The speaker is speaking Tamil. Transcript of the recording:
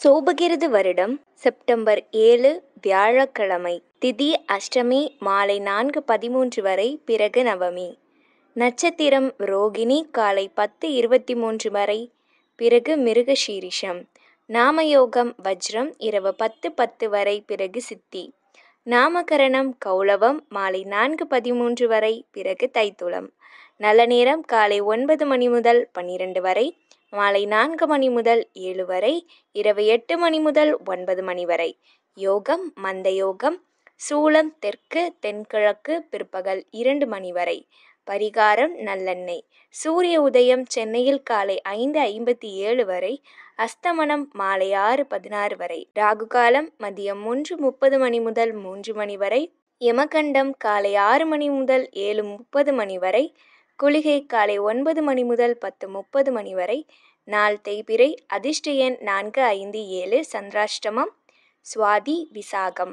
சோபகிரது வருடம் செப்டம்பர் ஏழு வியாழக்கிழமை திதி அஷ்டமி மாலை நான்கு பதிமூன்று வரை பிறகு நவமி நட்சத்திரம் ரோகிணி காலை பத்து இருபத்தி மூன்று வரை பிறகு மிருகசீரிஷம் நாமயோகம் வஜ்ரம் இரவு பத்து பத்து வரை பிறகு சித்தி நாமகரணம் கௌளவம் மாலை நான்கு பதிமூன்று வரை பிறகு தைத்துளம் நல்ல நேரம் காலை ஒன்பது மணி முதல் பன்னிரண்டு வரை மாலை நான்கு மணி முதல் ஏழு வரை இரவு எட்டு மணி முதல் ஒன்பது மணி வரை யோகம் மந்த யோகம் சூளம் தெற்கு தென்கிழக்கு பிற்பகல் இரண்டு மணி வரை பரிகாரம் நல்லெண்ணெய் சூரிய உதயம் சென்னையில் காலை ஐந்து ஐம்பத்தி ஏழு வரை அஸ்தமனம் மாலை ஆறு பதினாறு வரை ராகு காலம் மதியம் மூன்று முப்பது மணி முதல் மூன்று மணி வரை யமகண்டம் காலை ஆறு மணி முதல் ஏழு முப்பது மணி வரை குளிகை காலை ஒன்பது மணி முதல் பத்து முப்பது மணி வரை நாள் தேய்பிரை அதிர்ஷ்ட எண் நான்கு ஐந்து ஏழு சந்திராஷ்டமம் சுவாதி விசாகம்